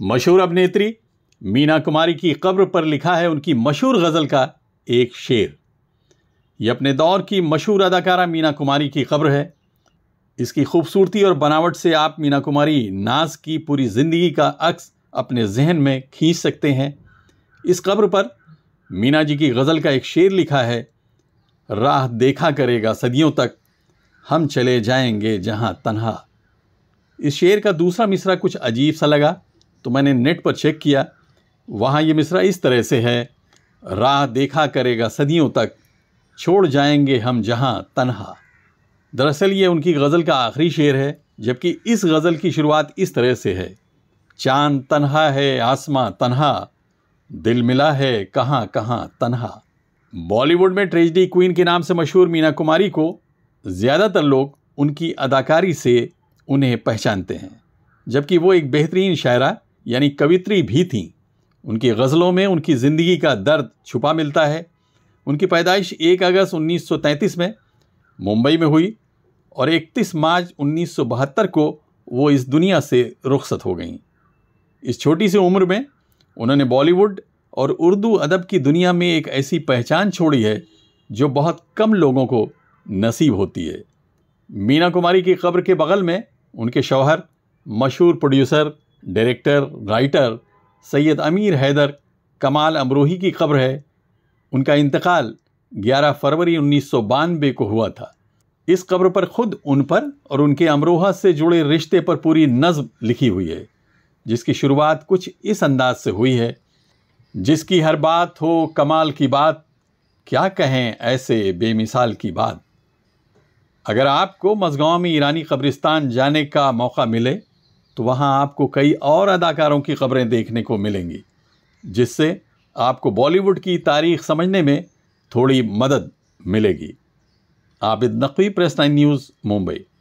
مشہور ابنیتری مینا کماری کی قبر پر لکھا ہے ان کی مشہور غزل کا ایک شعر یہ اپنے دور کی مشہور اداکارہ مینا کماری کی قبر ہے اس کی خوبصورتی اور بناوٹ سے آپ مینا کماری ناز کی پوری زندگی کا عکس اپنے ذہن میں کھینچ سکتے ہیں اس قبر پر مینا جی کی غزل کا ایک شعر لکھا ہے راہ دیکھا کرے گا صدیوں تک ہم چلے جائیں گے جہاں تنہا اس شعر کا دوسرا مصرع کچھ عجیب سا لگا تو میں نے نیٹ پر چیک کیا وہاں یہ مصرہ اس طرح سے ہے راہ دیکھا کرے گا صدیوں تک چھوڑ جائیں گے ہم جہاں تنہا دراصل یہ ان کی غزل کا آخری شعر ہے جبکہ اس غزل کی شروعات اس طرح سے ہے چاند تنہا ہے آسماں تنہا دل ملا ہے کہاں کہاں تنہا بالی ووڈ میں ٹریجڈی کوئین کے نام سے مشہور مینا کماری کو زیادہ تر لوگ ان کی اداکاری سے انہیں پہچانتے ہیں جبکہ وہ ایک بہترین شاعرہ یعنی کویتری بھی تھیں ان کی غزلوں میں ان کی زندگی کا درد چھپا ملتا ہے ان کی پیدائش ایک اگست انیس سو تینتیس میں ممبئی میں ہوئی اور اکتیس مارچ انیس سو بہتر کو وہ اس دنیا سے رخصت ہو گئیں اس چھوٹی سی عمر میں انہوں نے بالی وڈ اور اردو ادب کی دنیا میں ایک ایسی پہچان چھوڑی ہے جو بہت کم لوگوں کو نصیب ہوتی ہے مینا کماری کی قبر کے بغل میں ان کے شوہر مشہور producer director writer Syed Amir Haider Kamal Amrohi کی قبر ہے ان کا انتقال گیارہ فروری انیس سو بانوے کو ہوا تھا اس قبر پر خود ان پر اور ان کے امروہہ سے جڑے رشتے پر پوری نظم لکھی ہوئی ہے جس کی شروعات کچھ اس انداز سے ہوئی ہے جس کی ہر بات ہو کمال کی بات کیا کہیں ایسے بے مثال کی بات اگر آپ کو مزگاؤں میں ایرانی قبرستان جانے کا موقع ملے تو وہاں آپ کو کئی اور اداکاروں کی خبریں دیکھنے کو ملیں گی جس سے آپ کو بالی ووڈ کی تاریخ سمجھنے میں تھوڑی مدد ملے گی عابد نقوی نائن نیوز ممبئی